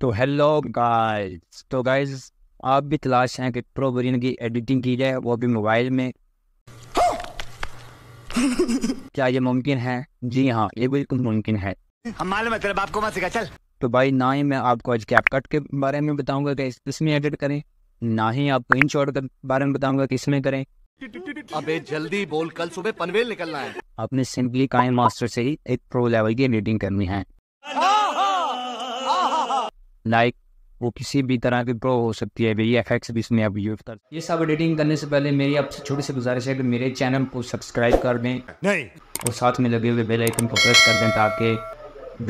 तो hello guys तो guys आप भी तलाश हैं कि प्रो वर्जन की एडिटिंग की जाए वो भी मोबाइल में क्या ये मुमकिन है जी हाँ ये बिल्कुल मुमकिन है हम में तेरे बाप को मत सिखा चल तो भाई ना ही मैं आपको आज कैप कट के बारे में बताऊंगा कि इसमें एडिट करें ना ही आपको इन शॉर्ट के बारे में बताऊंगा कि इसमें करें अबे जल्दी बोल कल सुबह पनवेल निकलना है आपने सिंपली काइन मास्टर से ही एक प्रो लेवल की एडिटिंग करनी है लाइक वो किसी भी तरह की प्रो हो सकती है ये एफेक्ट्स भी इसमें अब यूज कर ये सब एडिटिंग करने से पहले मेरी आपसे छोटी सी गुजारिश है कि मेरे चैनल को सब्सक्राइब कर दें नहीं और साथ में लगे हुए बेल आइकन को प्रेस कर दें ताकि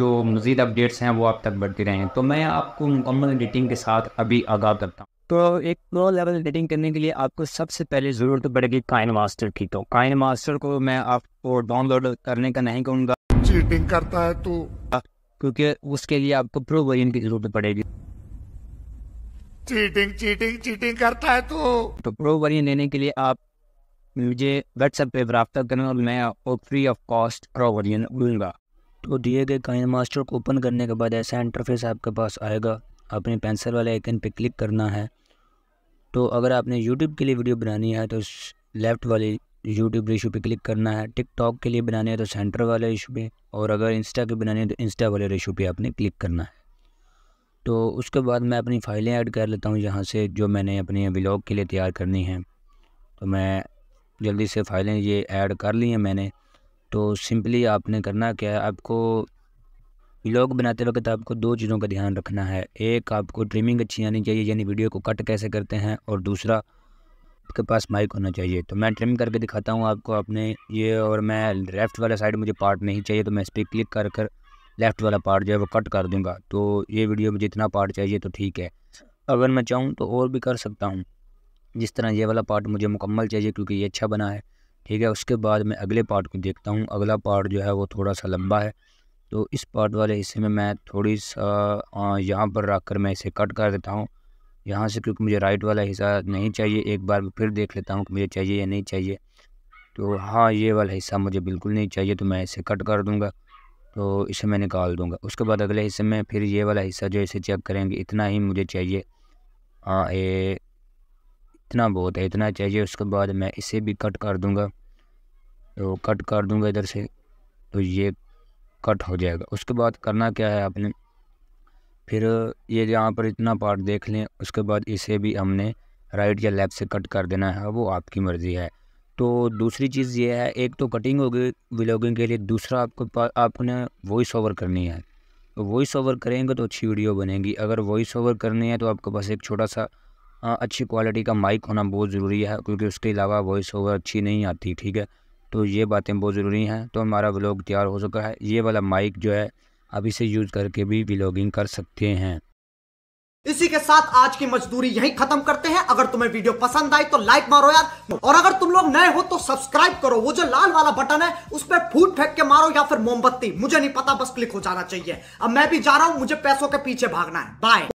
जो मज़ीद अपडेट्स हैं वो आप तक बढ़ती रहें तो मैं आपको मुकम्मल एडिटिंग के साथ अभी आगाह करता हूँ तो एक प्रो लेवल एडिटिंग करने के लिए आपको सबसे पहले ज़रूरत तो पड़ेगी काइन मास्टर की तो काइन मास्टर को मैं आपको डाउनलोड करने का नहीं कहूँगा चीटिंग करता है तो क्योंकि उसके लिए आपको प्रो वर्जन की जरूरत पड़ेगी चीटिंग चीटिंग चीटिंग करता है तो तो प्रो वर्जन लेने के लिए आप मुझे व्हाट्सएप पे रब्ता करें और मैं आपको free of cost pro version दूंगा तो दिए गए काइन मास्टर को ओपन करने के बाद ऐसा इंटरफेस आपके पास आएगा अपने पेंसिल वाले आइकन पे क्लिक करना है तो अगर आपने यूट्यूब के लिए वीडियो बनानी है तो लेफ़्ट वाली यूट्यूब पर पे क्लिक करना है टिकटॉक के लिए बनाने हैं तो सेंटर वाले रेशू पे और अगर इंस्टा के बनाने हैं तो इंस्टा वाले रेशू पे आपने क्लिक करना है तो उसके बाद मैं अपनी फ़ाइलें ऐड कर लेता हूँ यहाँ से जो मैंने अपने ब्लॉग के लिए तैयार करनी है तो मैं जल्दी से फ़ाइलें ये ऐड कर ली हैं मैंने तो सिंपली आपने करना क्या है आपको ब्लॉग बनाते वक्त आपको दो चीज़ों का ध्यान रखना है एक आपको ट्रिमिंग अच्छी आनी चाहिए यानी वीडियो को कट कैसे करते हैं और दूसरा आपके पास माइक होना चाहिए तो मैं ट्रिम करके दिखाता हूँ आपको अपने ये और मैं लेफ़्ट वाला साइड मुझे पार्ट नहीं चाहिए तो मैं इस पर क्लिक कर कर लेफ़्ट वाला पार्ट जो है वो कट कर दूँगा तो ये वीडियो मुझे इतना पार्ट चाहिए तो ठीक है अगर मैं चाहूँ तो और भी कर सकता हूँ जिस तरह ये वाला पार्ट मुझे मुकम्मल चाहिए क्योंकि ये अच्छा बना है ठीक है उसके बाद मैं अगले पार्ट को देखता हूँ अगला पार्ट जो है वो थोड़ा सा लंबा है तो इस पार्ट वाले हिस्से में मैं थोड़ी सा यहाँ पर रख कर मैं इसे कट कर देता हूँ यहाँ से क्योंकि मुझे राइट वाला हिस्सा नहीं चाहिए एक बार मैं फिर देख लेता हूँ कि मुझे चाहिए या नहीं चाहिए तो हाँ ये वाला हिस्सा मुझे बिल्कुल नहीं चाहिए तो मैं इसे कट कर दूँगा तो इसे मैं निकाल दूँगा उसके बाद अगले हिस्से में फिर ये वाला हिस्सा जो इसे चेक करेंगे इतना ही मुझे चाहिए हाँ ये इतना बहुत है इतना चाहिए उसके बाद मैं इसे भी कट कर दूँगा तो कट कर दूँगा इधर से तो ये कट हो जाएगा उसके बाद करना क्या है आपने फिर ये यहाँ पर इतना पार्ट देख लें उसके बाद इसे भी हमने राइट या लेफ़्ट से कट कर देना है वो आपकी मर्ज़ी है तो दूसरी चीज़ ये है एक तो कटिंग होगी व्लॉगिंग के लिए दूसरा आपको आपने वॉइस ओवर करनी है वॉइस ओवर करेंगे तो अच्छी वीडियो बनेगी अगर वॉइस ओवर करनी है तो आपके पास एक छोटा सा आ, अच्छी क्वालिटी का माइक होना बहुत ज़रूरी है क्योंकि उसके अलावा वॉइस ओवर अच्छी नहीं आती ठीक है तो ये बातें बहुत ज़रूरी हैं तो हमारा व्लॉग तैयार हो चुका है ये वाला माइक जो है आप इसे यूज करके भी ब्लॉगिंग कर सकते हैं इसी के साथ आज की मजदूरी यही खत्म करते हैं अगर तुम्हें वीडियो पसंद आई तो लाइक मारो यार और अगर तुम लोग नए हो तो सब्सक्राइब करो वो जो लाल वाला बटन है उस पर फूट फेंक के मारो या फिर मोमबत्ती मुझे नहीं पता बस क्लिक हो जाना चाहिए अब मैं भी जा रहा हूं मुझे पैसों के पीछे भागना है बाय